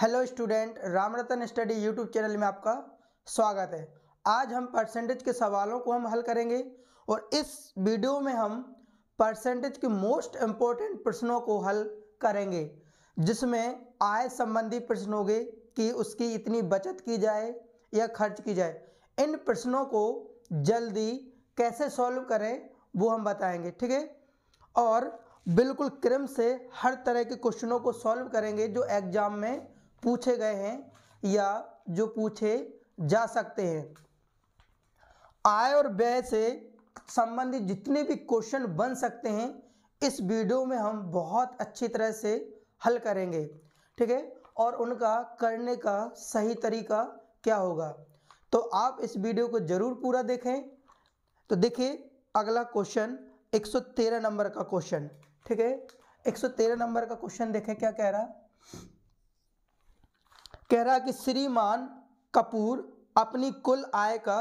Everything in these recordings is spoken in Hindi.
hello student Ramratan study YouTube channel में आपका स्वागत है आज हम परसेंटेज के सवालों को हम हल करेंगे और इस वीडियो में हम परसेंटेज के मोस्ट इम्पोर्टेंट प्रश्नों को हल करेंगे जिसमें आय संबंधी प्रश्न हो गए कि उसकी इतनी बचत की जाए या खर्च की जाए इन प्रश्नों को जल्दी कैसे सॉल्व करें वो हम बताएंगे ठीक है और बिल्कुल क्रम से हर तरह के क्वेश्चनों को सॉल्व करेंगे जो एग्ज़ाम में पूछे गए हैं या जो पूछे जा सकते हैं आय और व्यय से संबंधित जितने भी क्वेश्चन बन सकते हैं इस वीडियो में हम बहुत अच्छी तरह से हल करेंगे ठीक है और उनका करने का सही तरीका क्या होगा तो आप इस वीडियो को ज़रूर पूरा देखें तो देखिए अगला क्वेश्चन 113 नंबर का क्वेश्चन ठीक है 113 नंबर का क्वेश्चन देखें क्या कह रहा कह रहा है कि श्रीमान कपूर अपनी कुल आय का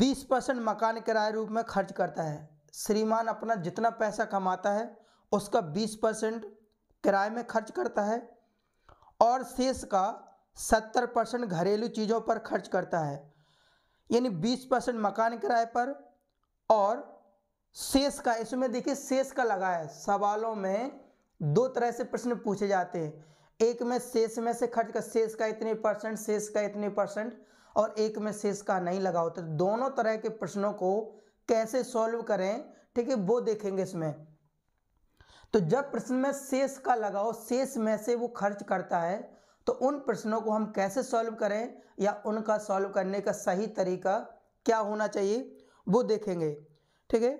20 परसेंट मकान किराए रूप में खर्च करता है श्रीमान अपना जितना पैसा कमाता है उसका 20 परसेंट किराए में खर्च करता है और शेष का 70 परसेंट घरेलू चीज़ों पर खर्च करता है यानी 20 परसेंट मकान किराए पर और शेष का इसमें देखिए शेष का लगा है सवालों में दो तरह से प्रश्न पूछे जाते हैं एक में शेष में से खर्च का शेष का इतने परसेंट शेष का इतने परसेंट और एक में शेष का नहीं लगा होता तो दोनों तरह के प्रश्नों को कैसे सॉल्व करें ठीक है वो देखेंगे इसमें तो जब प्रश्न में शेष का लगाओ शेष में से वो खर्च करता है तो उन प्रश्नों को हम कैसे सॉल्व करें या उनका सॉल्व करने का सही तरीका क्या होना चाहिए वो देखेंगे ठीक है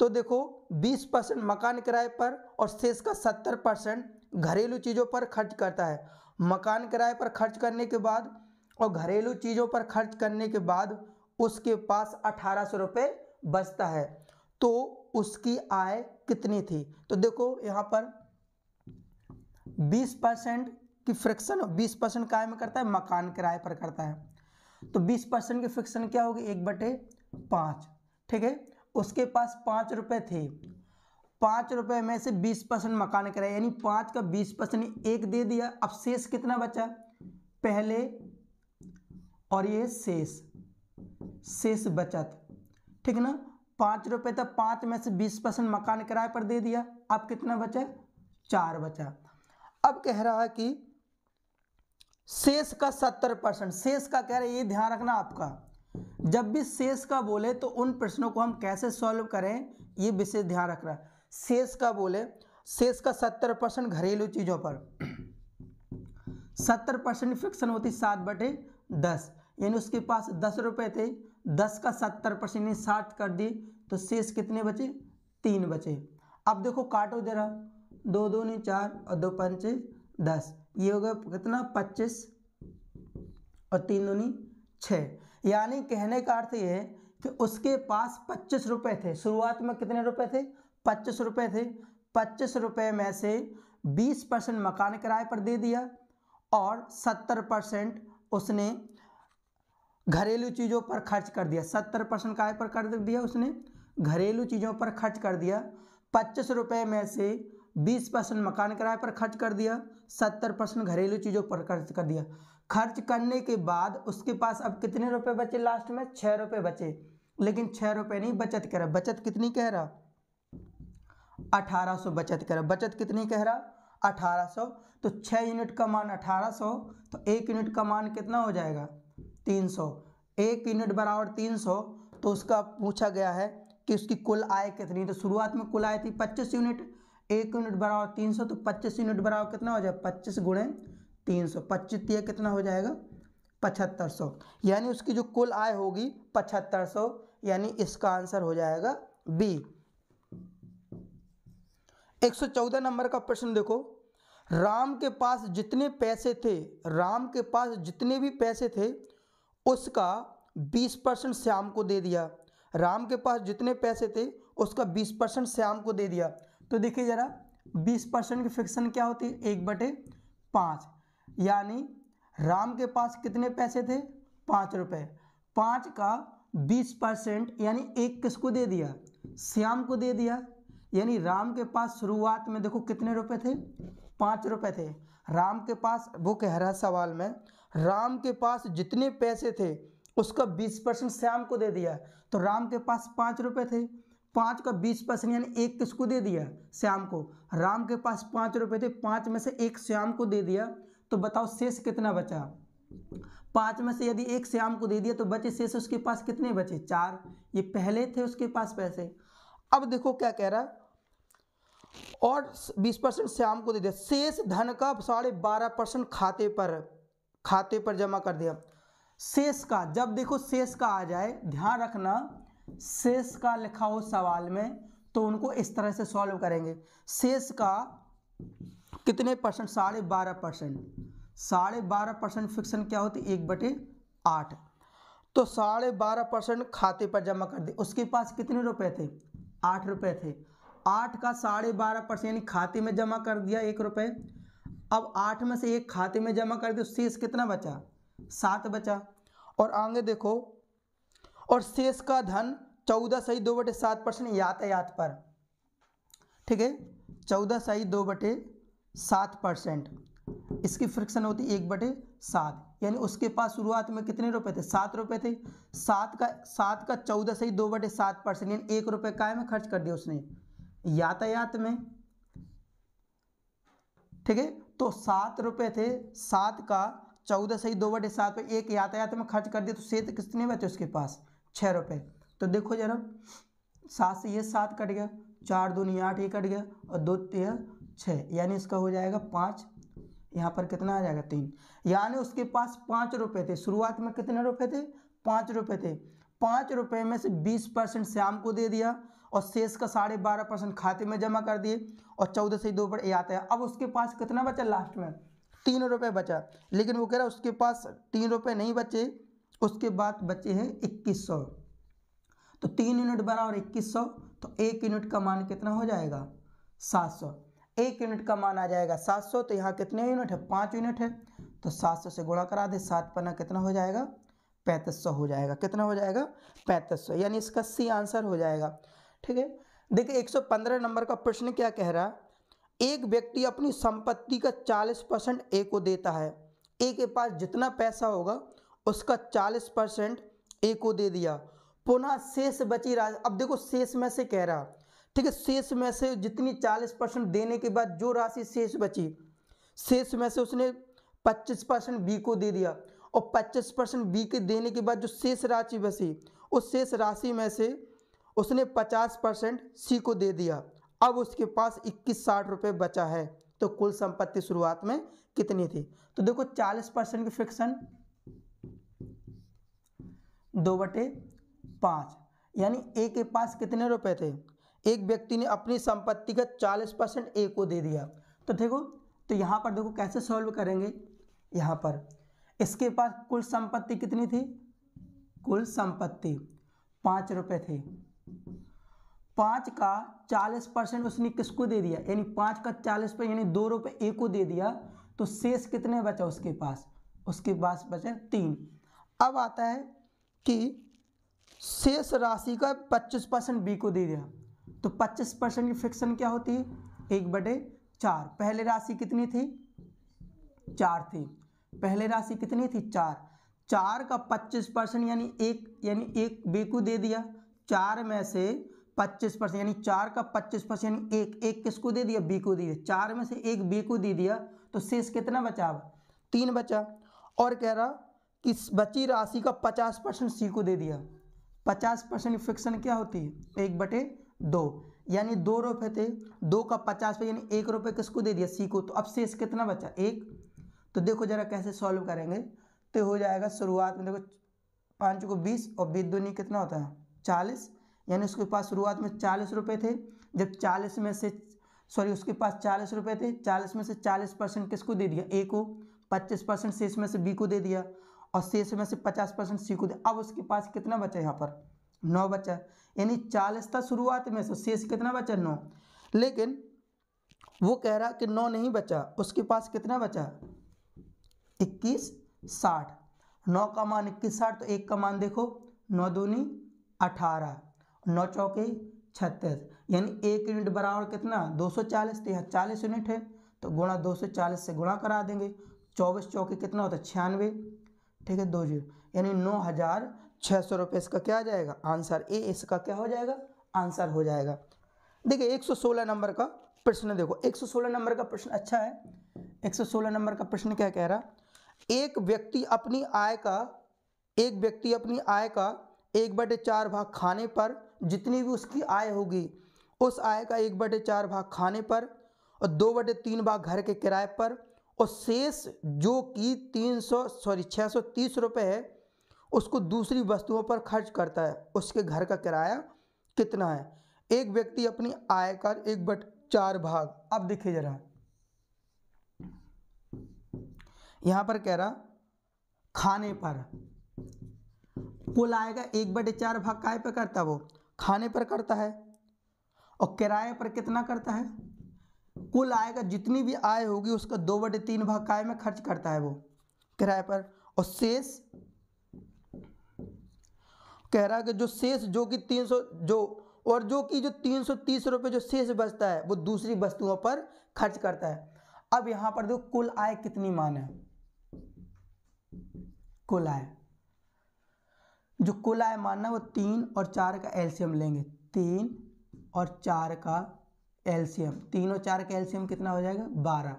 तो देखो 20 परसेंट मकान किराए पर और शेष का 70 परसेंट घरेलू चीज़ों पर खर्च करता है मकान किराए पर खर्च करने के बाद और घरेलू चीज़ों पर खर्च करने के बाद उसके पास अठारह सौ रुपये बचता है तो उसकी आय कितनी थी तो देखो यहाँ पर बीस परसेंट की फ्रिक्शन बीस परसेंट काय में करता है मकान किराए पर करता है तो बीस परसेंट की फ्रिक्शन क्या होगी एक बटे पाँच ठीक है उसके पास पाँच रुपये थे पाँच रुपये में से बीस परसेंट मकान किराया यानी पाँच का बीस परसेंट एक दे दिया अब शेष कितना बचा पहले और ये शेष शेष बचत ठीक ना पाँच रुपये तक पाँच में से बीस परसेंट मकान किराए पर दे दिया अब कितना बचा चार बचा अब कह रहा है कि शेष का सत्तर परसेंट शेष का कह रहे ये ध्यान रखना आपका जब भी शेष का बोले तो उन प्रश्नों को हम कैसे सॉल्व करें ये विशेष ध्यान रखना शेष का बोले शेष का सत्तर परसेंट घरेलू चीज़ों पर सत्तर परसेंट फिक्सन होती सात बटे दस यानी उसके पास दस रुपए थे दस का सत्तर परसेंट ने साठ कर दिए तो शेष कितने बचे तीन बचे अब देखो काटो जरा दो दो ने चार और दो पंचे दस ये होगा कितना पच्चीस और तीन दो छः यानी कहने का अर्थ ये है कि उसके पास पच्चीस रुपए थे शुरुआत में कितने रुपए थे पच्चीस रुपये थे पच्चीस रुपये में से बीस परसेंट मकान किराए पर दे दिया और सत्तर परसेंट उसने घरेलू चीज़ों पर खर्च कर दिया सत्तर परसेंट काय पर कर दिया उसने घरेलू चीज़ों पर खर्च कर दिया पच्चीस रुपये में से बीस परसेंट मकान किराए पर खर्च कर दिया सत्तर परसेंट घरेलू चीज़ों पर खर्च कर दिया खर्च करने के बाद उसके पास अब कितने रुपए बचे लास्ट में छः रुपए बचे लेकिन छः रुपए नहीं बचत कह रहा बचत कितनी कह रहा अठारह सौ बचत करा बचत कितनी कह रहा अठारह सौ तो छः यूनिट का मान अठारह सौ तो एक यूनिट का मान कितना हो जाएगा तीन सौ एक यूनिट बराबर तीन सौ तो उसका पूछा गया है कि उसकी कुल आय कितनी तो शुरुआत में कुल आय थी पच्चीस यूनिट एक यूनिट बराबर तीन सौ तो पच्चीस यूनिट बराबर कितना हो जाएगा पच्चीस गुणे तीन सौ पच्चीस ये कितना हो जाएगा पचहत्तर सौ यानी उसकी जो कुल आय होगी पचहत्तर सौ यानी इसका आंसर हो जाएगा बी 114 नंबर का प्रश्न देखो राम के पास जितने पैसे थे राम के पास जितने भी पैसे थे उसका 20 परसेंट श्याम को दे दिया राम के पास जितने पैसे थे उसका 20 परसेंट श्याम को दे दिया तो देखिए ज़रा 20 परसेंट की फिक्सन क्या होती है एक बटे पाँच यानी राम के पास कितने पैसे थे पाँच रुपये पाँच का बीस परसेंट यानी एक किसको दे दिया श्याम को दे दिया यानी राम के पास शुरुआत में देखो कितने रुपए थे पाँच रुपए थे राम के पास वो कह रहा सवाल में राम के पास जितने पैसे थे उसका बीस परसेंट श्याम को दे दिया तो राम के पास पाँच रुपये थे पाँच का बीस परसेंट यानी एक किसको दे दिया श्याम को राम के पास पाँच रुपये थे पाँच में से एक श्याम को दे दिया तो बताओ शेष कितना बचा पाँच में से यदि एक श्याम को दे दिया तो बचे शेष उसके पास कितने बचे चार ये पहले थे उसके पास पैसे अब देखो क्या कह रहा और 20 परसेंट श्याम को दे दिया शेष धन का साढ़े बारह परसेंट खाते पर खाते पर जमा कर दिया शेष का जब देखो शेष का आ जाए ध्यान रखना शेष का लिखा हो सवाल में तो उनको इस तरह से सॉल्व करेंगे शेष का कितने परसेंट साढ़े बारह परसेंट साढ़े बारह परसेंट फिक्सन क्या होती एक बटे आठ तो साढ़े बारह परसेंट खाते पर जमा कर दे उसके पास कितने रुपए थे आठ रुपए थे आठ का साढ़े बारह परसेंट खाते में जमा कर दिया एक रुपये अब आठ में से एक खाते में जमा कर दिया तो शेष कितना बचा सात बचा और आगे देखो और शेष का धन चौदह सही दो बटे सात परसेंट यातायात पर ठीक है चौदह सही दो बटे सात परसेंट इसकी फ्रिक्शन होती एक बटे सात यानी उसके पास शुरुआत में कितने रुपए थे सात रुपए थे सात का सात का चौदह सही दो बटे सात परसेंट यानी एक रुपये कायम खर्च कर दिया उसने यातायात में ठीक है तो सात रुपए थे सात का चौदह सही दो बटे सात पे एक यातायात में खर्च कर दिया तो सेत कितने बचे उसके पास छः रुपए तो देखो जरा सात से ये सात कट गया चार दूनी आठ ये कट गया और दो यह छः यानी इसका हो जाएगा पाँच यहाँ पर कितना आ जाएगा तीन यानी उसके पास पाँच रुपए थे शुरुआत में कितने रुपए थे पाँच रुपए थे पाँच रुपए में से बीस परसेंट श्याम को दे दिया और शेष का साढ़े बारह परसेंट खाते में जमा कर दिए और चौदह से दो पर ये आता है अब उसके पास कितना बचा लास्ट में तीन रुपये बचा लेकिन वो कह रहा है उसके पास तीन रुपये नहीं बचे उसके बाद बचे हैं इक्कीस सौ तो तीन यूनिट बना और इक्कीस सौ तो एक यूनिट का मान कितना हो जाएगा सात सौ एक यूनिट का मान आ जाएगा सात सौ तो यहाँ कितने यूनिट है पाँच यूनिट है तो सात सौ से गुणा करा दे सात पन्ना कितना हो जाएगा पैंतीस सौ हो जाएगा कितना हो जाएगा पैंतीस सौ यानी इसका सी आंसर हो जाएगा ठीक है देखिए 115 नंबर का प्रश्न क्या कह रहा है एक व्यक्ति अपनी संपत्ति का 40 परसेंट ए को देता है ए के पास जितना पैसा होगा उसका 40 परसेंट ए को दे दिया पुनः शेष बची राशि अब देखो शेष में से कह रहा ठीक है शेष में से जितनी 40 परसेंट देने के बाद जो राशि शेष बची शेष में से उसने 25 परसेंट बी को दे दिया और 25 परसेंट बी के देने के बाद जो शेष राशि बची उस शेष राशि में से उसने पचास परसेंट सी को दे दिया अब उसके पास इक्कीस साठ रुपये बचा है तो कुल संपत्ति शुरुआत में कितनी थी तो देखो चालीस परसेंट की फ्रिक्शन दो बटे पाँच यानी ए के पास कितने रुपए थे एक व्यक्ति ने अपनी संपत्ति का चालीस परसेंट ए को दे दिया तो देखो तो यहाँ पर देखो कैसे सॉल्व करेंगे यहाँ पर इसके पास कुल संपत्ति कितनी थी कुल संपत्ति पाँच रुपये थी पाँच का चालीस परसेंट उसने किसको दे दिया यानी पाँच का चालीस पर यानी दो रुपये ए को दे दिया तो शेष कितने बचा उसके पास उसके पास बचे तीन अब आता है कि शेष राशि का पच्चीस परसेंट बी को दे दिया तो पच्चीस परसेंट की फिक्सन क्या होती है एक बटे चार पहले राशि कितनी थी चार थी पहले राशि कितनी थी चार चार का पच्चीस परसेंट यानी एक यानी एक बी को दे दिया चार में से पच्चीस परसेंट यानी चार का पच्चीस परसेंट एक एक किसको दे दिया बी को दे दिया चार में से एक बी को दे दिया तो शेष कितना बचा तीन बचा और कह रहा कि बची राशि का पचास परसेंट सी को दे दिया पचास परसेंट फ्रिक्शन क्या होती है एक बटे दो यानी दो रुपये थे दो का पचास पे यानी एक रुपये किसको दे दिया सी को तो अब शेष कितना बचा एक तो देखो जरा कैसे सॉल्व करेंगे तो हो जाएगा शुरुआत में देखो पाँच को बीस और बीस दूनी कितना होता है चालीस यानी उसके पास शुरुआत में चालीस रुपये थे जब चालीस में से सॉरी उसके पास चालीस रुपये थे चालीस में से चालीस परसेंट किसको दे दिया ए को पच्चीस परसेंट शेष में से बी को दे दिया और शेष में से पचास परसेंट सी को दिया अब उसके पास कितना बचा यहाँ पर नौ बचा यानी चालीस था शुरुआत में से शेष कितना बचा नौ लेकिन वो कह रहा कि नौ नहीं बचा उसके पास कितना बचा इक्कीस साठ नौ का मान इक्कीस साठ तो एक का मान देखो नौ दूनी अठारह नौ चौके छत्तीस यानी एक यूनिट बराबर कितना दो सौ चालीस तो चालीस यूनिट है तो गुणा दो सौ चालीस से गुणा करा देंगे चौबीस चौके कितना होता है छियानवे ठीक है दो जीरो यानी नौ हज़ार छः सौ रुपये इसका क्या आ जाएगा आंसर ए इसका क्या हो जाएगा आंसर हो जाएगा देखिए एक सौ सोलह नंबर का प्रश्न देखो एक सौ सोलह नंबर का प्रश्न अच्छा है एक सौ सोलह नंबर का प्रश्न क्या कह रहा एक व्यक्ति अपनी आय का एक व्यक्ति अपनी आय का एक बटे चार भाग खाने पर जितनी भी उसकी आय होगी उस आय का एक बटे चार भाग खाने पर और दो बटे तीन भाग घर के किराए पर और शेष जो कि तीन सौ सॉरी छः सौ तीस रुपये है उसको दूसरी वस्तुओं पर खर्च करता है उसके घर का किराया कितना है एक व्यक्ति अपनी आय का एक बट चार भाग अब देखिए जरा यहाँ पर कह रहा खाने पर कुल आएगा एक बटे चार भाग काय पर करता है वो खाने पर करता है और किराए पर कितना करता है कुल आएगा जितनी भी आय होगी उसका दो बटे तीन भाग काय में खर्च करता है वो किराए पर और शेष कह रहा है कि जो शेष जो कि तीन सौ जो और जो कि जो तीन सौ तीस रुपये जो शेष बचता है वो दूसरी वस्तुओं पर खर्च करता है अब यहां पर देखो कुल आय कितनी मान है कुल आय जो कुल आय मानना वो तीन और चार का एल्शियम लेंगे तीन और चार का एल्शियम तीन और चार का एल्शियम कितना हो जाएगा बारह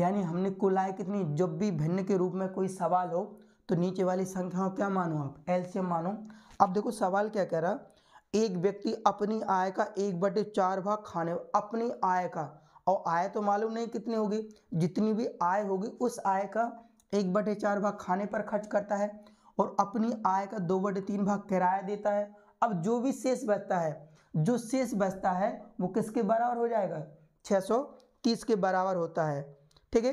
यानी हमने कुल आय कितनी जब भी भिन्न के रूप में कोई सवाल हो तो नीचे वाली संख्या क्या मानो आप एल्शियम मानो अब देखो सवाल क्या कह रहा एक व्यक्ति अपनी आय का एक बटे चार भाग खाने अपनी आय का और आय तो मालूम नहीं कितनी होगी जितनी भी आय होगी उस आय का एक बटे चार भाग खाने पर खर्च करता है और अपनी आय का दो बटे तीन भाग किराया देता है अब जो भी शेष बचता है जो शेष बचता है वो किसके बराबर हो जाएगा 630 के बराबर होता है ठीक है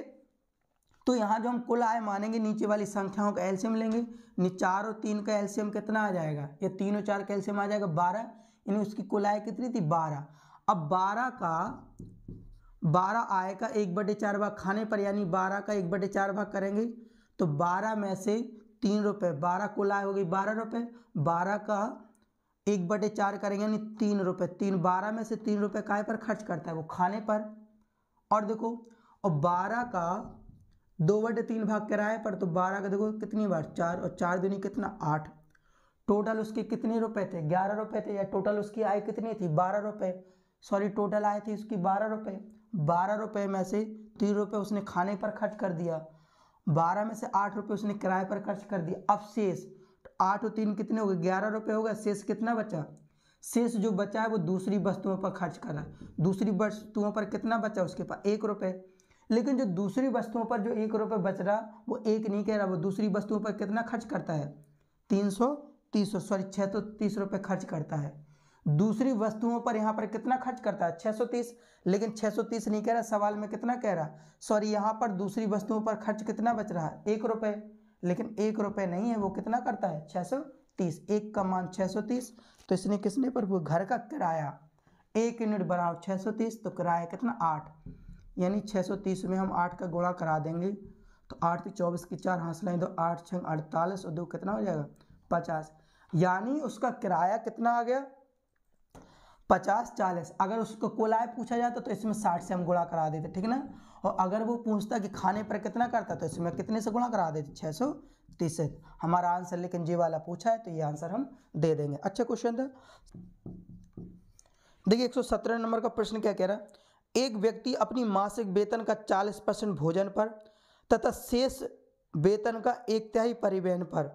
तो यहाँ जो हम कुल आय मानेंगे नीचे वाली संख्याओं का एल्शियम लेंगे चार और तीन का एल्शियम कितना आ जाएगा या तीन और चार का एल्शियम आ जाएगा बारह यानी उसकी कुल आय कितनी थी बारह अब बारह का बारह आय का एक बटे चार भाग खाने पर यानी बारह का एक बटे चार भाग करेंगे तो बारह में से तीन रुपये बारह को लाए होगी बारह रुपये बारह का एक बटे चार करेंगे यानी तीन रुपये तीन बारह में से तीन रुपये काय पर खर्च करता है वो खाने पर और देखो और बारह का दो बटे तीन भाग किराए पर तो बारह का देखो कितनी बार चार और चार दूनी कितना आठ टोटल उसके कितने रुपए थे ग्यारह रुपए थे या टोटल उसकी आय कितनी थी बारह रुपए सॉरी टोटल आय थी उसकी बारह रुपए बारह रुपए में से तीन रुपए उसने खाने पर खर्च कर दिया बारह में से आठ रुपये उसने किराए पर खर्च कर दिया अब शेष तो आठ और तीन कितने हो गए ग्यारह रुपये होगा शेष कितना बचा शेष जो बचा है वो दूसरी वस्तुओं पर खर्च कर रहा है दूसरी वस्तुओं पर कितना बचा उसके पास एक रुपये लेकिन जो दूसरी वस्तुओं पर जो एक रुपये बच रहा वो एक नहीं कह रहा वो दूसरी वस्तुओं पर कितना खर्च करता है तीन सौ तीस सॉरी छः सौ तीस रुपये खर्च करता है दूसरी वस्तुओं पर यहाँ पर कितना खर्च करता है 630 लेकिन 630 नहीं कह रहा सवाल में कितना कह रहा सॉरी यहाँ पर दूसरी वस्तुओं पर खर्च कितना बच रहा है एक रुपये लेकिन एक रुपये नहीं है वो कितना करता है 630 एक का मान 630 तो इसने किसने पर वो घर का किराया एक यूनिट बनाओ 630 तो किराया कितना आठ यानी तीस में हम आठ का गोड़ा करा देंगे तो आठ तो चौबीस की चार हाँस लें दो आठ छः अड़तालीस और दो कितना हो जाएगा पचास यानी उसका किराया कितना आ गया पचास चालीस अगर उसको कोलाय पूछा जाता तो इसमें साठ से हम गुणा करा देते ठीक ना और अगर वो पूछता कि खाने पर कितना करता तो इसमें कितने से गुणा करा देते छः सौ तीस हमारा आंसर लेकिन जी वाला पूछा है तो ये आंसर हम दे देंगे अच्छा क्वेश्चन था देखिए एक सौ सत्रह नंबर का प्रश्न क्या कह रहा है एक व्यक्ति अपनी मासिक वेतन का चालीस परसेंट भोजन पर तथा शेष वेतन का एक तिहाई परिवहन पर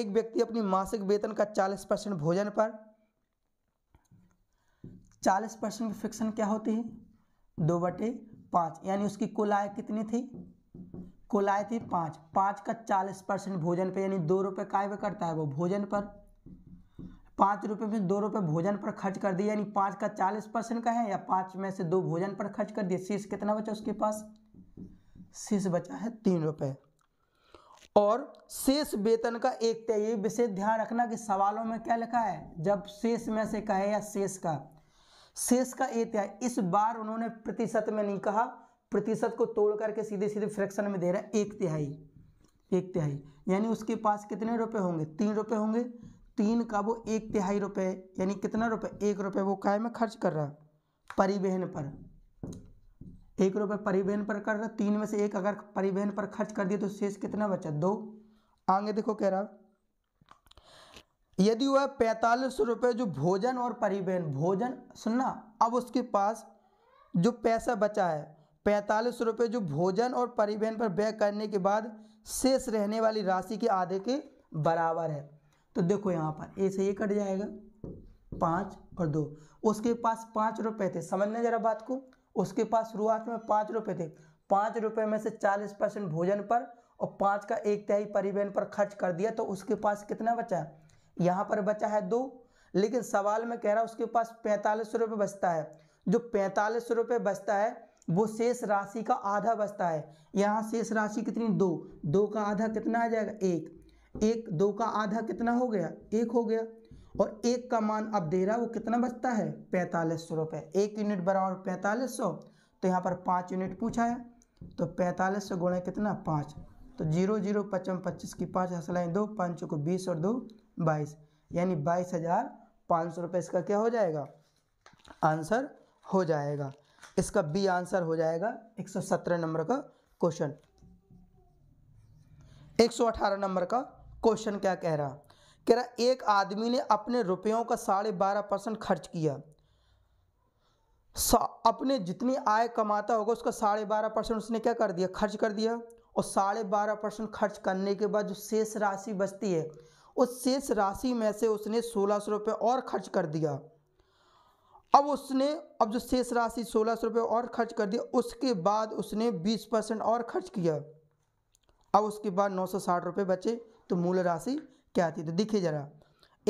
एक व्यक्ति अपनी मासिक वेतन का चालीस परसेंट भोजन पर चालीस परसेंट की फ्रिक्शन क्या होती है दो बटे पाँच यानी उसकी कुल आय कितनी थी कुल आय थी पाँच पाँच का चालीस परसेंट भोजन पे यानी दो रुपये काय पर करता है वो भोजन पर पाँच रुपये में दो रुपये भोजन पर खर्च कर दिया यानी पाँच का चालीस परसेंट का है या पाँच में से दो भोजन पर खर्च कर दिया शेष कितना बचा उसके पास शेष बचा है तीन रुपये और शेष वेतन का एक तय ये विशेष ध्यान रखना कि सवालों में क्या लिखा है जब शेष में से कहे या शेष का शेष का ए त्याय इस बार उन्होंने प्रतिशत में नहीं कहा प्रतिशत को तोड़ करके सीधे सीधे फ्रैक्शन में दे रहा है एक तिहाई एक तिहाई यानी उसके पास कितने रुपए होंगे तीन रुपए होंगे तीन का वो एक तिहाई रुपए यानी कितना रुपए एक रुपए वो काय में खर्च कर रहा परिवहन पर एक रुपए परिवहन पर कर रहा तीन में से एक अगर परिवहन पर खर्च कर दिया तो शेष कितना बचा दो आगे देखो कह रहा यदि वह पैंतालीस सौ रुपये जो भोजन और परिवहन भोजन सुनना अब उसके पास जो पैसा बचा है पैंतालीस सौ रुपये जो भोजन और परिवहन पर व्यय करने के बाद शेष रहने वाली राशि के आधे के बराबर है तो देखो यहाँ पर ए से ये कट जाएगा पाँच और दो उसके पास पाँच रुपये थे समझना ज़रा बात को उसके पास शुरुआत में पाँच रुपये थे पाँच रुपये में से चालीस परसेंट भोजन पर और पाँच का एक तिहाई परिवहन पर खर्च कर दिया तो उसके पास कितना बचा यहाँ पर बचा है दो लेकिन सवाल में कह रहा उसके पास पैंतालीस रुपये बचता है जो पैंतालीस रुपये बचता है वो शेष राशि का आधा बचता है यहाँ शेष राशि कितनी दो दो का आधा कितना आ जाएगा एक एक दो का आधा कितना हो गया एक हो गया और एक का मान अब दे रहा वो कितना बचता है पैंतालीस सौ रुपये एक यूनिट बराबर पैंतालीस सौ तो यहाँ पर पाँच यूनिट पूछा है तो पैंतालीस सौ गुणा कितना पाँच तो जीरो जीरो पचपन पच्चीस की पाँच हसलाएँ दो पाँच को बीस और दो बाईस यानी बाईस हज़ार पाँच सौ रुपये इसका क्या हो जाएगा आंसर हो जाएगा इसका बी आंसर हो जाएगा एक सौ सत्रह नंबर का क्वेश्चन एक सौ अठारह नंबर का क्वेश्चन क्या कह रहा कह रहा एक आदमी ने अपने रुपयों का साढ़े बारह परसेंट खर्च किया अपने जितनी आय कमाता होगा उसका साढ़े बारह परसेंट उसने क्या कर दिया खर्च कर दिया और साढ़े बारह परसेंट खर्च करने के बाद जो शेष राशि बचती है उस शेष राशि में से उसने सोलह सौ रुपये और खर्च कर दिया अब उसने अब जो शेष राशि सोलह सौ रुपये और खर्च कर दिया उसके बाद उसने बीस परसेंट और खर्च किया अब उसके बाद नौ सौ साठ रुपये बचे तो मूल राशि क्या थी तो देखिए ज़रा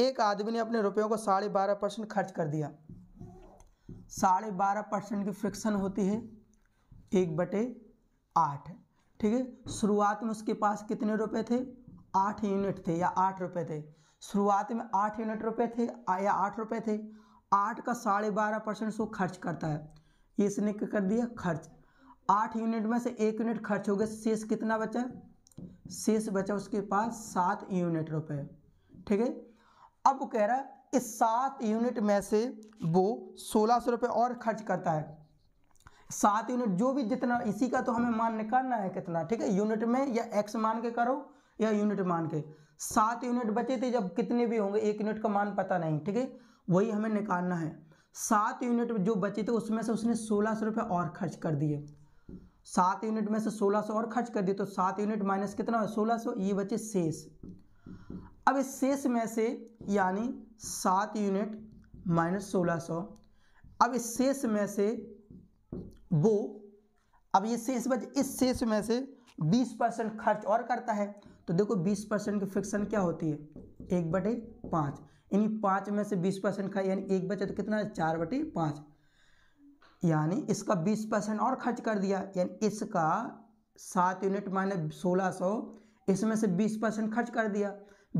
एक आदमी ने अपने रुपयों को साढ़े बारह परसेंट खर्च कर दिया साढ़े बारह परसेंट की फ्रिक्शन होती है एक बटे आठ ठीक है शुरुआत में उसके पास कितने रुपए थे आठ यूनिट थे या आठ रुपये थे शुरुआत में आठ यूनिट रुपये थे या आठ रुपये थे आठ का साढ़े बारह परसेंट सो खर्च करता है ये इसने कर दिया खर्च आठ यूनिट में से एक यूनिट खर्च हो गया शेष कितना बचा शेष बचा उसके पास सात यूनिट रुपए ठीक है अब कह रहा है इस सात यूनिट में से वो सोलह सौ रुपये और खर्च करता है सात यूनिट जो भी जितना इसी का तो हमें मान निकालना है कितना ठीक है यूनिट में या एक्स मान के करो या यूनिट मान के सात यूनिट बचे थे जब कितने भी होंगे एक यूनिट का मान पता नहीं ठीक है वही हमें निकालना है सात यूनिट जो बचे थे उसमें से उसने सोलह सौ रुपये और खर्च कर दिए सात यूनिट में से सोलह सौ और खर्च कर दिए तो सात यूनिट माइनस कितना है सोलह सौ ये बचे शेष अब इस शेष में से यानी सात यूनिट माइनस सोलह सौ अब इस शेष में से वो अब ये शेष बच इस शेष में से बीस परसेंट खर्च और करता है तो देखो बीस परसेंट की फ्रिक्शन क्या होती है एक बटे पाँच यानी पाँच में से बीस परसेंट का यानी एक बचे तो कितना है चार बटे पाँच यानी इसका बीस परसेंट और खर्च कर दिया यानी इसका सात यूनिट माने सोलह सौ इसमें से बीस परसेंट खर्च कर दिया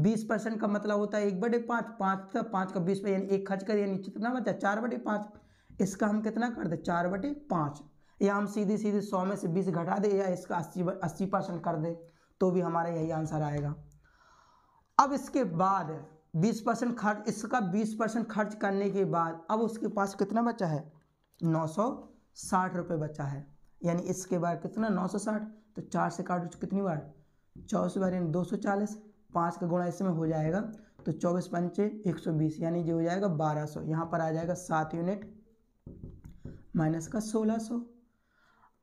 बीस परसेंट का मतलब होता है एक बटे पाँच पाँच था तो पाँच का बीस यानी एक खर्च कर यानी कितना बचा चार बटे पाँच इसका हम कितना कर दे चार बटे पाँच या हम सीधे सीधे सौ में से बीस घटा दे या इसका अस्सी अस्सी परसेंट कर दें तो भी हमारा यही आंसर आएगा अब इसके बाद 20 परसेंट खर्च इसका 20 परसेंट खर्च करने के बाद अब उसके पास कितना बचा है नौ सौ बचा है यानी इसके बाद कितना नौ तो चार से काट कितनी बार चौबीस बार यानी दो सौ चालीस का गुणा इसमें हो जाएगा तो चौबीस पंचे एक सौ बीस यानी जो हो जाएगा बारह सौ यहाँ पर आ जाएगा सात यूनिट माइनस का सोलह सौ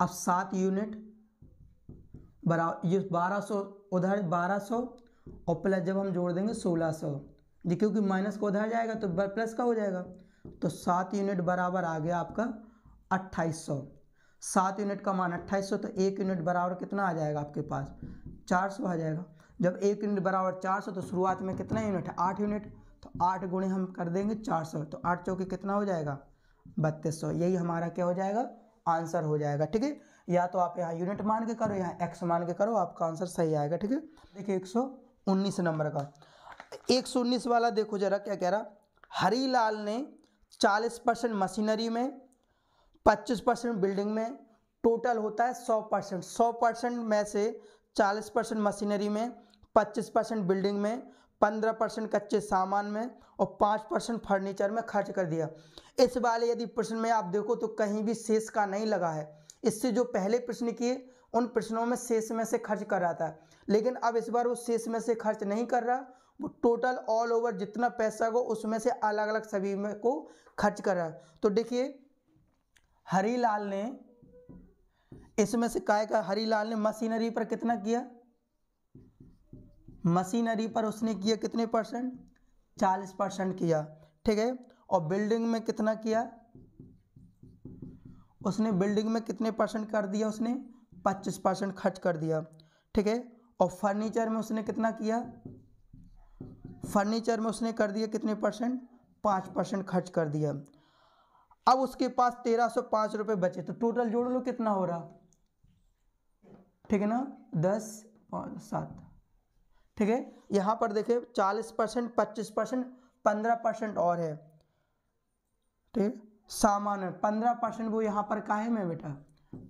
अब सात यूनिट बरा ये बारह सौ उधर बारह सौ और प्लस जब हम जोड़ देंगे सोलह सौ जी क्योंकि माइनस को उधर जाएगा तो प्लस का हो जाएगा तो सात यूनिट बराबर आ गया आपका अट्ठाईस सौ सात यूनिट का मान अट्ठाईस सौ तो एक यूनिट बराबर कितना आ जाएगा आपके पास चार सौ आ जाएगा जब एक यूनिट बराबर चार सौ तो शुरुआत में कितना यूनिट है आठ यूनिट तो आठ गुणे हम कर देंगे चार सौ तो आठ चौके कितना हो जाएगा बत्तीस सौ यही हमारा क्या हो जाएगा आंसर हो जाएगा ठीक है या तो आप यहाँ यूनिट मान के करो यहाँ एक्स मान के करो आपका आंसर सही आएगा ठीक है देखिए एक सौ उन्नीस नंबर का एक सौ उन्नीस वाला देखो जरा क्या कह रहा हरी लाल ने चालीस परसेंट मशीनरी में पच्चीस परसेंट बिल्डिंग में टोटल होता है सौ परसेंट सौ परसेंट में से चालीस परसेंट मशीनरी में पच्चीस परसेंट बिल्डिंग में पंद्रह परसेंट कच्चे सामान में और पाँच परसेंट फर्नीचर में खर्च कर दिया इस वाले यदि प्रश्न में आप देखो तो कहीं भी शेष का नहीं लगा है इससे जो पहले प्रश्न किए उन प्रश्नों में शेष में से खर्च कर रहा था लेकिन अब इस बार वो शेष में से खर्च नहीं कर रहा वो टोटल ऑल ओवर जितना पैसा हो उसमें से अलग अलग सभी में को खर्च कर रहा है तो देखिए हरिलाल ने इसमें से काय का हरीलाल ने मशीनरी पर कितना किया मशीनरी पर उसने किया कितने परसेंट चालीस परसेंट किया ठीक है और बिल्डिंग में कितना किया उसने बिल्डिंग में कितने परसेंट कर दिया उसने पच्चीस परसेंट खर्च कर दिया ठीक है और फर्नीचर में उसने कितना किया फर्नीचर में उसने कर दिया कितने परसेंट पाँच परसेंट खर्च कर दिया अब उसके पास तेरह सौ पाँच रुपये बचे तो टोटल जोड़ लो कितना हो रहा ठीक है ना दस पाँच सात ठीक है यहाँ पर देखें चालीस परसेंट पच्चीस परसेंट पंद्रह परसेंट और है ठीक है सामान में पंद्रह परसेंट वो यहाँ पर काहे में बेटा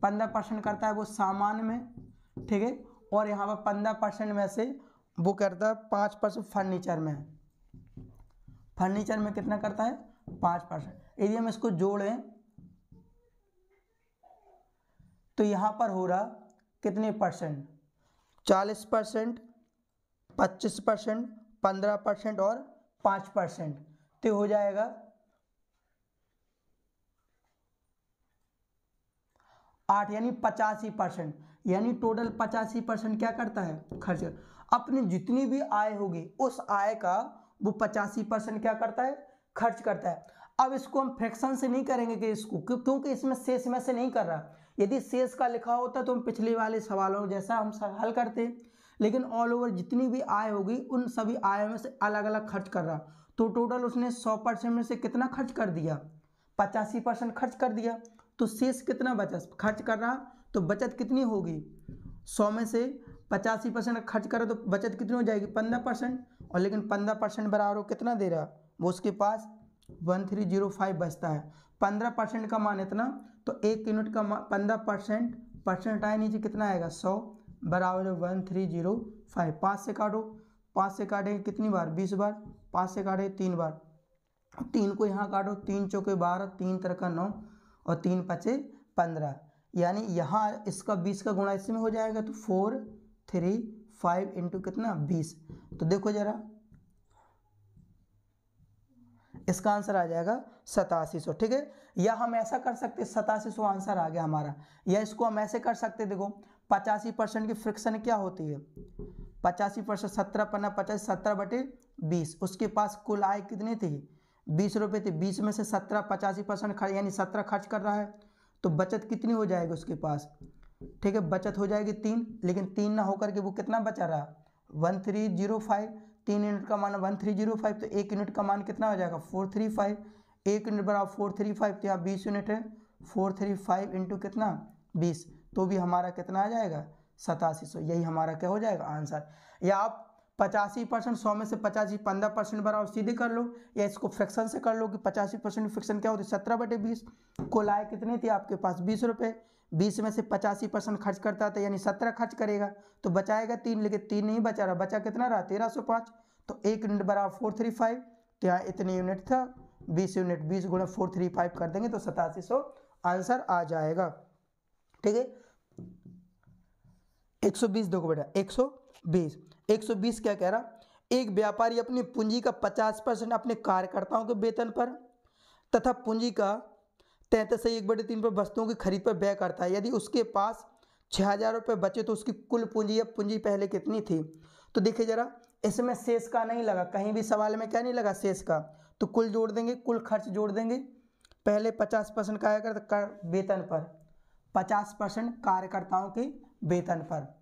पंद्रह परसेंट करता है वो सामान में ठीक है और यहाँ पर पंद्रह परसेंट में से वो करता है पाँच परसेंट फर्नीचर में फर्नीचर में कितना करता है पाँच परसेंट यदि हम इसको जोड़ें तो यहाँ पर हो रहा कितने परसेंट चालीस परसेंट पच्चीस परसेंट पंद्रह परसेंट और पाँच परसेंट तो हो जाएगा आठ यानी पचासी परसेंट यानी टोटल पचासी परसेंट क्या करता है खर्च अपनी जितनी भी आय होगी उस आय का वो पचासी परसेंट क्या करता है खर्च करता है अब इसको हम फ्रैक्शन से नहीं करेंगे कि इसको क्योंकि इसमें शेष में से नहीं कर रहा यदि शेष का लिखा होता तो हम पिछले वाले सवालों जैसा हम हल करते लेकिन ऑल ओवर जितनी भी आय होगी उन सभी आयों में से अलग अलग खर्च कर रहा तो टोटल उसने सौ परसेंट में से कितना खर्च कर दिया पचासी परसेंट खर्च कर दिया तो शेष कितना बचा खर्च कर रहा तो बचत कितनी होगी सौ में से पचासी परसेंट खर्च करो तो बचत कितनी हो जाएगी पंद्रह परसेंट और लेकिन पंद्रह परसेंट बराबर कितना दे रहा वो उसके पास वन थ्री जीरो फाइव बचता है पंद्रह परसेंट का मान इतना तो एक यूनिट का मान पंद्रह परसेंट परसेंट आए नीचे कितना आएगा सौ बराबर वन थ्री जीरो फाइव पाँच से काटो पाँच से काटेंगे कितनी बार बीस बार पाँच से काटेंगे तीन बार तीन को यहाँ काटो तीन चौके बारह तीन तरह का नौ और तीन पचे पंद्रह यानी यहाँ इसका बीस का गुणा इसमें हो जाएगा तो फोर थ्री फाइव इंटू कितना बीस तो देखो ज़रा इसका आंसर आ जाएगा सतासी सौ ठीक है या हम ऐसा कर सकते सतासी सौ आंसर आ गया हमारा या इसको हम ऐसे कर सकते देखो पचासी परसेंट की फ्रिक्शन क्या होती है पचासी परसेंट सत्रह पन्ना पचास सत्रह बटे बीस उसके पास कुल आय कितनी थी बीस रुपये थे बीस में से सत्रह पचासी परसेंट खर्च यानी सत्रह खर्च कर रहा है तो बचत कितनी हो जाएगी उसके पास ठीक है बचत हो जाएगी तीन लेकिन तीन ना होकर के वो कितना बचा रहा वन थ्री जीरो फाइव तीन यूनिट का मान वन थ्री जीरो फाइव तो एक यूनिट का मान कितना हो जाएगा फोर थ्री फाइव एक यूनिट बराबर फोर थ्री फाइव तो यहाँ बीस यूनिट है फोर थ्री फाइव इंटू कितना बीस तो भी हमारा कितना आ जाएगा सतासी सौ यही हमारा क्या हो जाएगा आंसर या आप पचासी परसेंट सौ में से पचासी पंद्रह परसेंट और सीधे कर लो या इसको फ्रैक्शन से कर लो कि पचासी परसेंट फ्रैक्शन क्या होती है सत्रह बटे बीस को लाए कितने थे आपके पास बीस रुपये बीस में से पचासी परसेंट खर्च करता था यानी सत्रह खर्च करेगा तो बचाएगा तीन लेकिन तीन नहीं बचा रहा बचा कितना रहा तेरह सौ पाँच तो एक यूनिट बराबर फोर थ्री फाइव तो यहाँ इतने यूनिट था बीस यूनिट बीस गुणा फोर थ्री फाइव कर देंगे तो सतासी सौ आंसर आ जाएगा ठीक है एक सौ बीस देखो बेटा एक सौ बीस 120 क्या कह रहा एक व्यापारी अपनी पूंजी का 50 परसेंट अपने कार्यकर्ताओं के वेतन पर तथा पूंजी का तैंतीस से एक बटे तीन पर वस्तुओं की खरीद पर व्यय करता है यदि उसके पास छः हज़ार रुपये बचे तो उसकी कुल पूंजी या पूंजी पहले कितनी थी तो देखिए ज़रा इसमें शेष का नहीं लगा कहीं भी सवाल में क्या नहीं लगा शेष का तो कुल जोड़ देंगे कुल खर्च जोड़ देंगे पहले पचास परसेंट कार्यकर्ता कर वेतन पर पचास परसेंट कार्यकर्ताओं के वेतन पर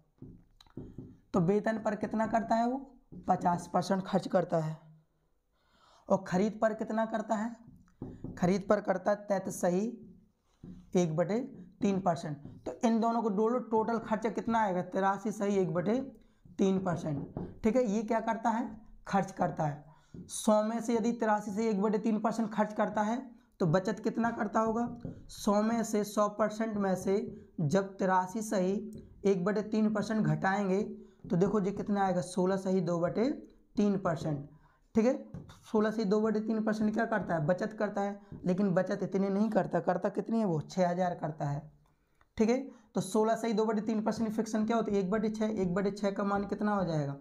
तो वेतन पर कितना करता है वो पचास परसेंट खर्च करता है और खरीद पर कितना करता है खरीद पर करता है तैत सही एक बटे तीन परसेंट तो इन दोनों को डोलो टोटल खर्चा कितना आएगा तिरासी सही एक बटे तीन परसेंट ठीक है ये क्या करता है खर्च करता है सौ में से यदि तिरासी से एक बटे तीन परसेंट खर्च करता है तो बचत कितना करता होगा सौ में से सौ परसेंट में से जब तिरासी सही एक बटे तीन परसेंट घटाएंगे तो देखो जी कितना आएगा सोलह सही दो बटे तीन परसेंट ठीक है सोलह से ही दो बटे तीन परसेंट क्या करता है बचत करता है लेकिन बचत इतनी नहीं करता करता कितनी है वो छः हज़ार करता है ठीक है तो सोलह से ही दो बटे तीन परसेंट फिक्सन क्या होता है एक बटे छः एक बटे छः का मान कितना हो जाएगा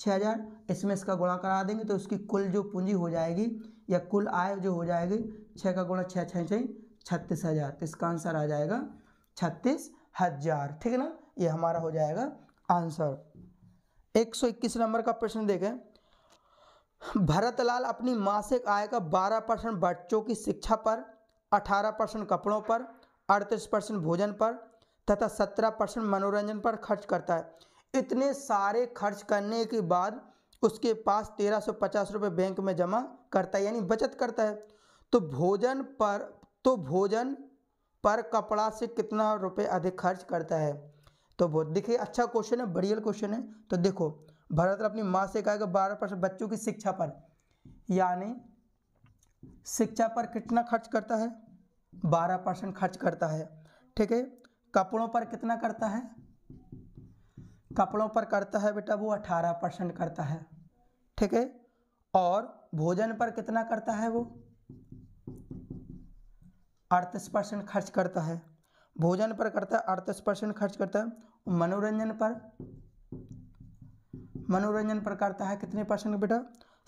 छः हज़ार इसमें इसका गुणा करा देंगे तो उसकी कुल जो पूंजी हो जाएगी या कुल आय जो हो जाएगी छः का गुणा छः छः छः छत्तीस हज़ार तो इसका आंसर आ जाएगा छत्तीस हज़ार ठीक है ना ये हमारा हो जाएगा आंसर 121 नंबर का प्रश्न देखें भरतलाल अपनी मासिक आय का 12 परसेंट बच्चों की शिक्षा पर 18 परसेंट कपड़ों पर अड़तीस परसेंट भोजन पर तथा 17 परसेंट मनोरंजन पर खर्च करता है इतने सारे खर्च करने के बाद उसके पास तेरह सौ पचास रुपये बैंक में जमा करता है यानी बचत करता है तो भोजन पर तो भोजन पर कपड़ा से कितना रुपए अधिक खर्च करता है तो बहुत देखिए अच्छा क्वेश्चन है बढ़िया क्वेश्चन है तो देखो भरत अपनी माँ से कहा कि बारह परसेंट बच्चों की शिक्षा पर यानी शिक्षा पर कितना खर्च करता है बारह परसेंट खर्च करता है ठीक है कपड़ों पर कितना करता है कपड़ों पर करता है बेटा वो अठारह परसेंट करता है ठीक है और भोजन पर कितना करता है वो अड़तीस परसेंट खर्च करता है भोजन पर करता है अड़तीस परसेंट खर्च करता है मनोरंजन पर मनोरंजन पर करता है कितने परसेंट बेटा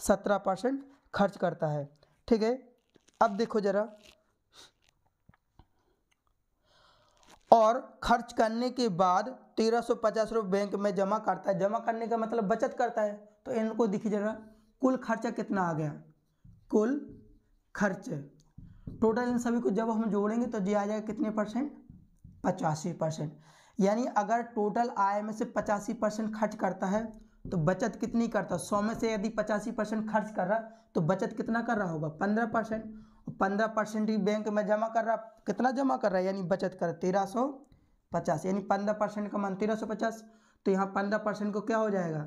सत्रह परसेंट खर्च करता है ठीक है अब देखो जरा और खर्च करने के बाद तेरह सौ पचास रुपये बैंक में जमा करता है जमा करने का मतलब बचत करता है तो इनको देखिए जरा कुल खर्चा कितना आ गया कुल खर्च टोटल इन सभी को जब हम जोड़ेंगे तो जी आ जाएगा कितने परसेंट पचासी परसेंट यानी अगर टोटल आय में से पचासी परसेंट खर्च करता है तो बचत कितनी करता है सौ में से यदि पचासी परसेंट खर्च कर रहा तो बचत कितना कर रहा होगा पंद्रह परसेंट पंद्रह परसेंट ही बैंक में जमा कर रहा कितना जमा कर रहा है यानी बचत कर तेरह सौ पचास यानी पंद्रह परसेंट का मान तेरह सौ पचास तो यहाँ पंद्रह परसेंट को क्या हो जाएगा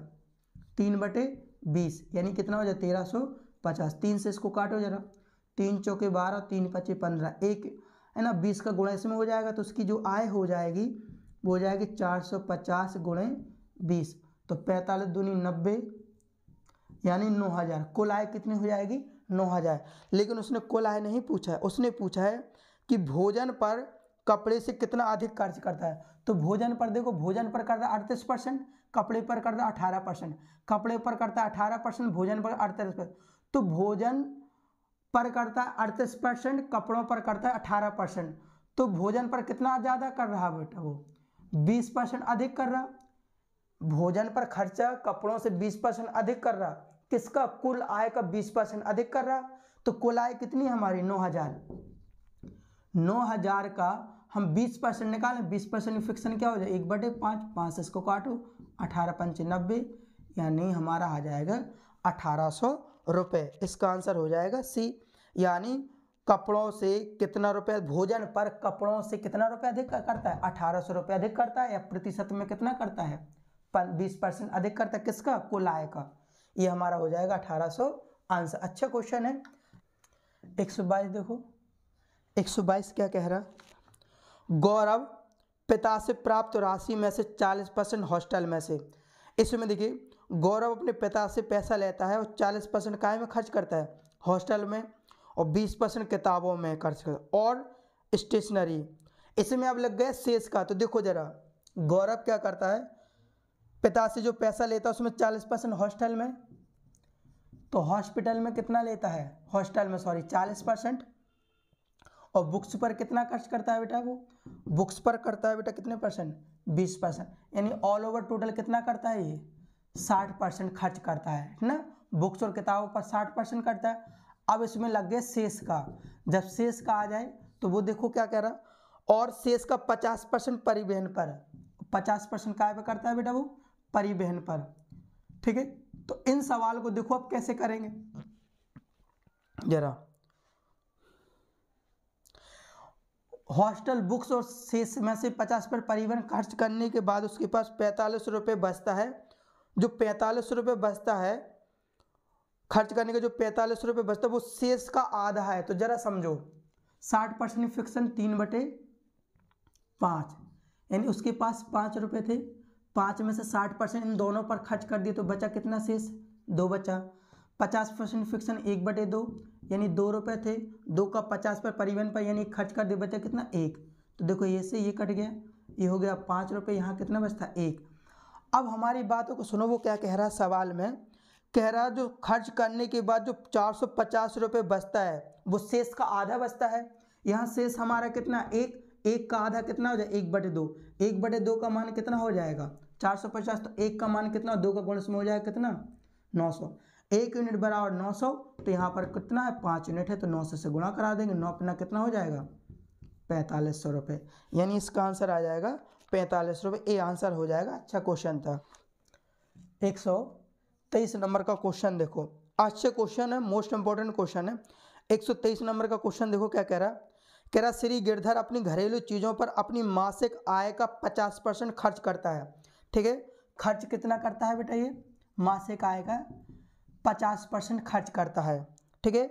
तीन बटे बीस यानी कितना हो जाए तेरह सौ पचास तीन से इसको काटो जरा तीन चौके बारह तीन पचे पंद्रह एक है ना बीस का गुणा इसमें हो जाएगा तो उसकी जो आय हो जाएगी वो हो जाएगी चार सौ पचास गुणे बीस तो पैंतालीस दूनी नब्बे यानी नौ हज़ार कुल आय कितनी हो जाएगी नौ हज़ार लेकिन उसने कुल आय नहीं पूछा है उसने पूछा है कि भोजन पर कपड़े से कितना अधिक खर्च करता है तो भोजन पर देखो भोजन पर करता है अड़तीस परसेंट कपड़े पर करता अठारह परसेंट कपड़े पर करता है अठारह परसेंट भोजन पर अड़तीस परसेंट तो भोजन पर करता है अड़तीस परसेंट कपड़ों पर करता है अठारह परसेंट तो भोजन पर कितना ज़्यादा कर रहा बेटा वो बीस परसेंट अधिक कर रहा भोजन पर खर्चा कपड़ों से बीस परसेंट अधिक कर रहा किसका कुल आय का बीस परसेंट अधिक कर रहा तो कुल आय कितनी हमारी नौ हज़ार नौ हज़ार का हम बीस परसेंट निकालें बीस परसेंट फिक्सन क्या हो जाए एक बटे पाँच पाँच से इसको काटो अठारह पंच नब्बे यानी हमारा आ जाएगा अठारह सौ रुपए इसका आंसर हो जाएगा सी यानी कपड़ों से कितना रुपया भोजन पर कपड़ों से कितना रुपया अधिक करता है अठारह सौ रुपये अधिक करता है या प्रतिशत में कितना करता है बीस परसेंट अधिक करता है किसका कुल आय का ये हमारा हो जाएगा अठारह सौ आंसर अच्छा क्वेश्चन है एक सौ बाईस देखो एक सौ बाईस क्या कह रहा गौरव पिता से प्राप्त राशि में से चालीस परसेंट हॉस्टल में से इसमें देखिए गौरव अपने पिता से पैसा लेता है और चालीस परसेंट काय में खर्च करता है हॉस्टल में और बीस परसेंट किताबों में खर्च करता और स्टेशनरी इसमें अब लग गया शेष का तो देखो ज़रा गौरव क्या करता है पिता से जो पैसा लेता है उसमें चालीस परसेंट हॉस्टल में तो हॉस्पिटल में कितना लेता है हॉस्टल में सॉरी चालीस परसेंट और बुक्स पर कितना खर्च करता है बेटा वो बुक्स पर करता है बेटा कितने परसेंट बीस परसेंट यानी ऑल ओवर टोटल कितना करता है ये साठ परसेंट खर्च करता है ना बुक्स और किताबों पर साठ परसेंट करता है अब इसमें लग गया शेष का जब शेष का आ जाए तो वो देखो क्या कह रहा और शेष का पचास परसेंट परिवहन पर पचास परसेंट काय पर करता है बेटा वो परिवहन पर ठीक है तो इन सवाल को देखो अब कैसे करेंगे जरा हॉस्टल बुक्स और शेष में से पचास पर परिवहन खर्च करने के बाद उसके पास पैंतालीस रुपये बचता है जो पैंतालीस रुपये बचता है खर्च करने का जो पैंतालीस रुपये बचता है वो शेष का आधा है तो ज़रा समझो साठ परसेंट फिक्सन तीन बटे पाँच यानी उसके पास पाँच रुपये थे पाँच में से साठ परसेंट इन दोनों पर खर्च कर दिए तो बचा कितना शेष दो बचा पचास परसेंट फिक्सन एक बटे दो यानी दो रुपये थे दो का पचास पर परिवहन पर यानी खर्च कर दिया बचा कितना एक तो देखो ये से ये कट गया ये हो गया पाँच रुपये यहाँ कितना बचता एक अब हमारी बातों को सुनो वो क्या कह रहा है सवाल में कह रहा जो खर्च करने के बाद जो चार सौ पचास रुपये बचता है वो शेष का आधा बचता है यहाँ शेष हमारा कितना एक एक का आधा कितना हो जाए एक बटे दो एक बटे दो का मान कितना हो जाएगा चार सौ पचास तो एक का मान कितना दो का गुण इसमें हो जाएगा कितना नौ सौ एक यूनिट बराबर नौ सौ तो यहाँ पर कितना है पाँच यूनिट है तो नौ सौ से गुणा करा देंगे नौ पिना कितना हो जाएगा पैंतालीस सौ रुपये यानी इसका आंसर आ जाएगा पैंतालीस रुपये ये आंसर हो जाएगा अच्छा क्वेश्चन था एक सौ तेईस नंबर का क्वेश्चन देखो अच्छे क्वेश्चन है मोस्ट इंपॉर्टेंट क्वेश्चन है एक सौ तेईस नंबर का क्वेश्चन देखो क्या कह रहा है कह रहा श्री गिरधर अपनी घरेलू चीज़ों पर अपनी मासिक आय का पचास परसेंट खर्च करता है ठीक है खर्च कितना करता है बेटा ये मासिक आय का पचास परसेंट खर्च करता है ठीक है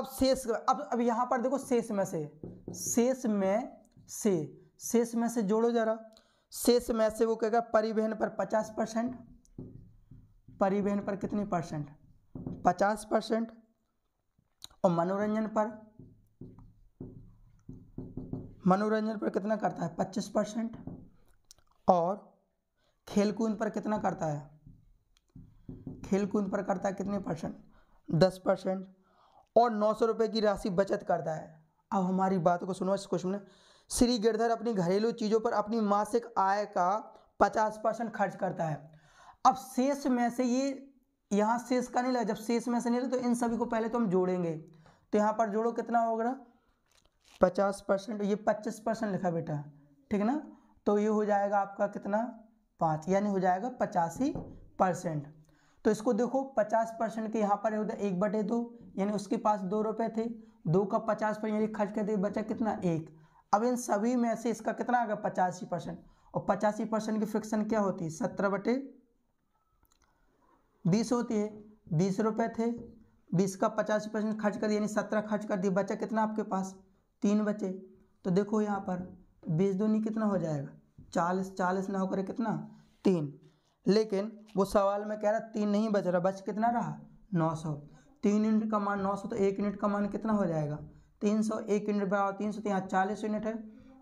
अब शेष अब अब यहाँ पर देखो शेष में से शेष में से शेष में से जोड़ो जरा शेष में से वो कहेगा परिवहन पर पचास परसेंट परिवहन पर कितने परसेंट पचास परसेंट और मनोरंजन पर मनोरंजन पर कितना करता है पच्चीस परसेंट और खेलकूद पर कितना करता है खेलकूद पर करता है कितने परसेंट दस परसेंट और नौ सौ रुपये की राशि बचत करता है अब हमारी बात को सुनो इस क्वेश्चन में श्री गिरधर अपनी घरेलू चीज़ों पर अपनी मासिक आय का पचास परसेंट खर्च करता है अब शेष में से ये यहाँ शेष का नहीं लगा जब शेष में से नहीं लगा तो इन सभी को पहले तो हम जोड़ेंगे तो यहाँ पर जोड़ो कितना होगा पचास परसेंट ये पच्चीस परसेंट लिखा बेटा ठीक है ना तो ये हो जाएगा आपका कितना पाँच यानी हो जाएगा पचासी परसेंट तो इसको देखो पचास परसेंट के यहाँ पर होता है एक बटे दो यानी उसके पास दो रुपए थे दो का पचास परसेंट यानी खर्च कर दे बचा कितना एक अब इन सभी में से इसका कितना आ गया पचासी परसेंट और पचासी परसेंट की फ्रिक्शन क्या होती है सत्रह बटे बीस होती है बीस रुपये थे बीस का पचासी परसेंट खर्च कर दिया यानी सत्रह खर्च कर दिया बचा कितना आपके पास तीन बचे तो देखो यहाँ पर बीस दूनी कितना हो जाएगा चालीस चालीस ना होकर कितना तीन लेकिन वो सवाल में कह रहा तीन नहीं बच रहा बच कितना रहा नौ सौ तीन यूनिट का मान नौ सौ तो एक यूनिट का मान कितना हो जाएगा तीन सौ एक यूनिट बराबर तीन सौ यहाँ चालीस यूनिट है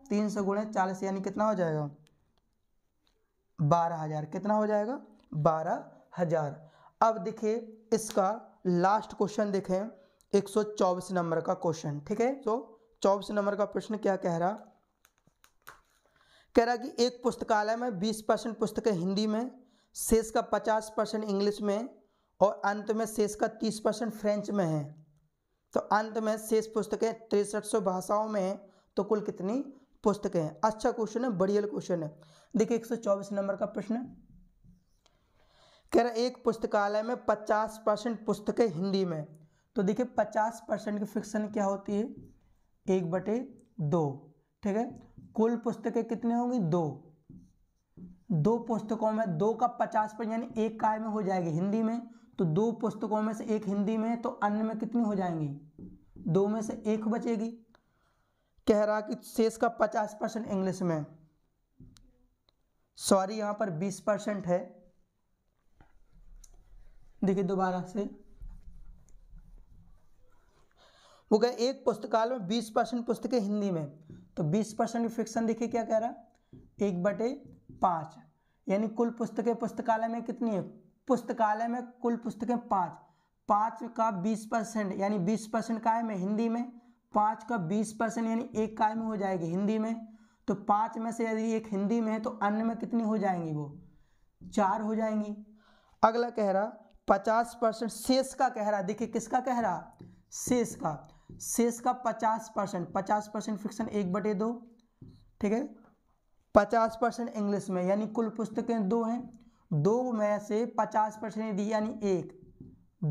तीन सौ गुणे चालीस यानी कितना हो जाएगा बारह हज़ार कितना हो जाएगा बारह हज़ार अब देखिए इसका लास्ट क्वेश्चन देखें एक सौ चौबीस नंबर का क्वेश्चन ठीक है सो चौबीस नंबर का प्रश्न क्या कह रहा कह रहा कि एक पुस्तकालय में बीस परसेंट पुस्तकें हिंदी में शेष का पचास परसेंट इंग्लिश में और अंत में शेष का तीस परसेंट फ्रेंच में है तो अंत में शेष पुस्तकें तिरसठ सौ भाषाओं में हैं तो कुल कितनी पुस्तकें हैं अच्छा क्वेश्चन है बढ़िया क्वेश्चन है देखिए एक नंबर का प्रश्न है कह रहा एक पुस्तकालय में पचास परसेंट पुस्तकें हिंदी में तो देखिए पचास परसेंट की फिक्सन क्या होती है एक बटे दो ठीक है कुल पुस्तकें कितनी होंगी दो दो पुस्तकों में दो का पचास परसेंट यानी एक काय में हो जाएगी हिंदी में तो दो पुस्तकों में से एक हिंदी में है तो अन्य में कितनी हो जाएंगी दो में से एक बचेगी कह रहा कि शेष का पचास परसेंट इंग्लिश में सॉरी यहां पर बीस परसेंट है देखिए दोबारा से वो कहे एक पुस्तकालय में बीस परसेंट पुस्तकें हिंदी में तो बीस परसेंट फिक्सन देखिए क्या कह रहा एक बटे पांच यानी कुल पुस्तकें पुस्तकालय में कितनी है पुस्तकालय में कुल पुस्तकें पाँच पाँच का बीस परसेंट यानी बीस परसेंट काय में हिंदी में पाँच का बीस परसेंट यानी एक काय में हो जाएगी हिंदी में तो पाँच में से यदि एक हिंदी में है तो अन्य में कितनी हो जाएंगी वो चार हो जाएंगी अगला कह रहा पचास परसेंट शेष का कह रहा देखिए किसका कह रहा शेष का शेष का पचास परसेंट पचास परसेंट फिक्सन एक बटे दो ठीक है पचास परसेंट इंग्लिश में यानी कुल पुस्तकें दो हैं दो में से पचास परसेंट यदि यानी एक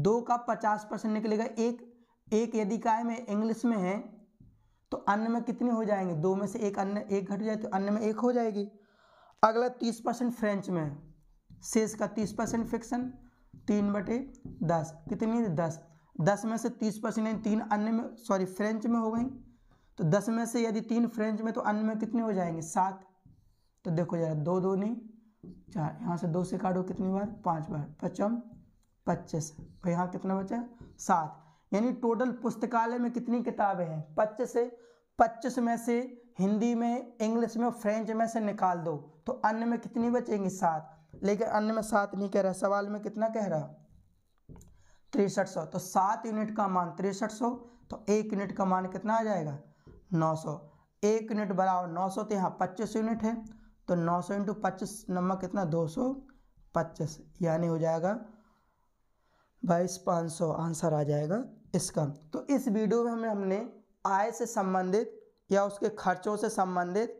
दो का पचास परसेंट निकलेगा एक एक यदि काय में इंग्लिश में है तो अन्य में कितने हो जाएंगे दो में से एक अन्य एक घट जाए तो अन्य में एक हो जाएगी अगला तीस परसेंट फ्रेंच में है शेष का तीस परसेंट फिक्सन तीन बटे दस कितनी दस दस में से तीस परसेंट तीन अन्य में सॉरी फ्रेंच में हो गई तो दस में से यदि तीन फ्रेंच में तो अन्य में कितने हो जाएंगे सात तो देखो जरा दो दो नहीं चार यहाँ से दो से काटो कितनी बार पांच बार पचम पच्चीस और तो यहाँ कितना बचा सात यानी टोटल पुस्तकालय में कितनी किताबें हैं पच्चीस से पच्चीस में से हिंदी में इंग्लिश में फ्रेंच में से निकाल दो तो अन्य में कितनी बचेंगी सात लेकिन अन्य में सात नहीं कह रहा सवाल में कितना कह रहा तिरसठ तो सात यूनिट का मान तिरसठ तो एक यूनिट का मान कितना आ जाएगा नौ सौ एक यूनिट बराबर नौ सौ तो यहाँ पच्चीस यूनिट है तो 900 सौ इंटू पच्चीस नंबर कितना 225 यानी हो जाएगा बाईस पाँच सौ आंसर आ जाएगा इसका तो इस वीडियो में हमें हमने आय से संबंधित या उसके खर्चों से संबंधित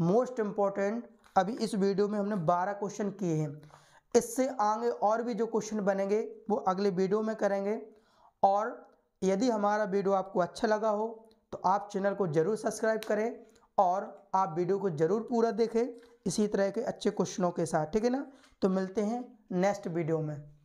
मोस्ट इम्पॉर्टेंट अभी इस वीडियो में हमने 12 क्वेश्चन किए हैं इससे आगे और भी जो क्वेश्चन बनेंगे वो अगले वीडियो में करेंगे और यदि हमारा वीडियो आपको अच्छा लगा हो तो आप चैनल को ज़रूर सब्सक्राइब करें और आप वीडियो को ज़रूर पूरा देखें इसी तरह के अच्छे क्वेश्चनों के साथ ठीक है ना तो मिलते हैं नेक्स्ट वीडियो में